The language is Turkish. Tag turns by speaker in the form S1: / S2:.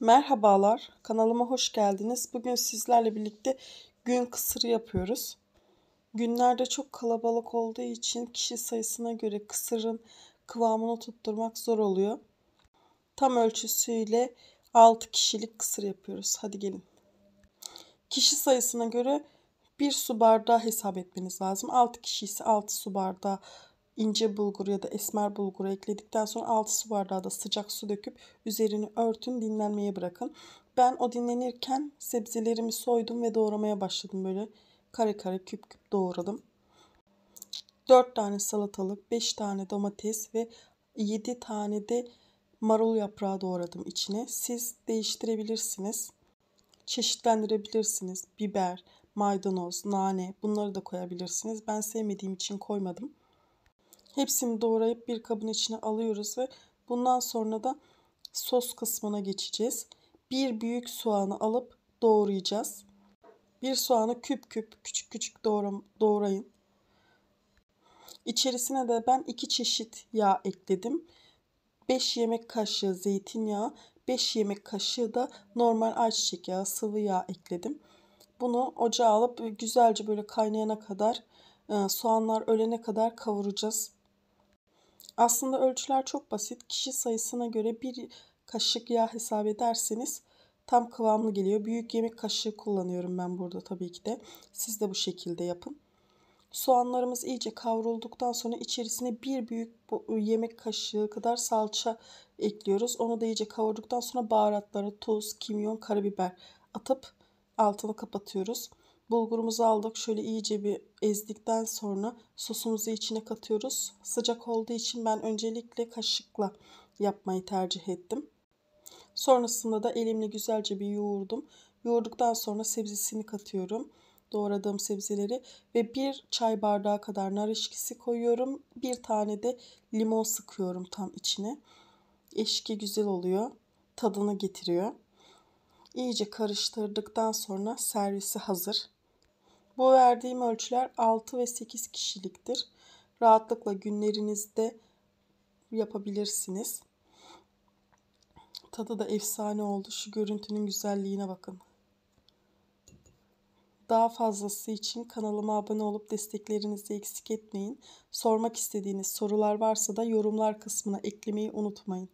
S1: Merhabalar, kanalıma hoş geldiniz. Bugün sizlerle birlikte gün kısırı yapıyoruz. Günlerde çok kalabalık olduğu için kişi sayısına göre kısırın kıvamını tutturmak zor oluyor. Tam ölçüsüyle 6 kişilik kısır yapıyoruz. Hadi gelin. Kişi sayısına göre 1 su bardağı hesap etmeniz lazım. 6 kişi ise 6 su bardağı ince bulgur ya da esmer bulguru ekledikten sonra 6 su bardağı da sıcak su döküp üzerini örtün dinlenmeye bırakın. Ben o dinlenirken sebzelerimi soydum ve doğramaya başladım böyle kare kare küp küp doğradım. 4 tane salatalık, 5 tane domates ve 7 tane de marul yaprağı doğradım içine. Siz değiştirebilirsiniz. Çeşitlendirebilirsiniz. Biber, maydanoz, nane bunları da koyabilirsiniz. Ben sevmediğim için koymadım. Hepsini doğrayıp bir kabın içine alıyoruz ve bundan sonra da sos kısmına geçeceğiz. Bir büyük soğanı alıp doğrayacağız. Bir soğanı küp küp küçük küçük doğrayın. İçerisine de ben iki çeşit yağ ekledim. 5 yemek kaşığı zeytinyağı, 5 yemek kaşığı da normal ayçiçek yağı, sıvı yağ ekledim. Bunu ocağa alıp güzelce böyle kaynayana kadar e, soğanlar ölene kadar kavuracağız. Aslında ölçüler çok basit. Kişi sayısına göre bir kaşık yağ hesap ederseniz tam kıvamlı geliyor. Büyük yemek kaşığı kullanıyorum ben burada tabii ki de. Siz de bu şekilde yapın. Soğanlarımız iyice kavrulduktan sonra içerisine bir büyük yemek kaşığı kadar salça ekliyoruz. Onu da iyice kavurduktan sonra baharatları, tuz, kimyon, karabiber atıp altını kapatıyoruz. Bulgurumuzu aldık. Şöyle iyice bir ezdikten sonra sosumuzu içine katıyoruz. Sıcak olduğu için ben öncelikle kaşıkla yapmayı tercih ettim. Sonrasında da elimle güzelce bir yoğurdum. Yoğurduktan sonra sebzesini katıyorum. Doğradığım sebzeleri ve bir çay bardağı kadar nar eşkisi koyuyorum. Bir tane de limon sıkıyorum tam içine. Eşki güzel oluyor. Tadını getiriyor. İyice karıştırdıktan sonra servisi hazır. Bu verdiğim ölçüler 6 ve 8 kişiliktir. Rahatlıkla günlerinizde yapabilirsiniz. Tadı da efsane oldu. Şu görüntünün güzelliğine bakın. Daha fazlası için kanalıma abone olup desteklerinizi eksik etmeyin. Sormak istediğiniz sorular varsa da yorumlar kısmına eklemeyi unutmayın.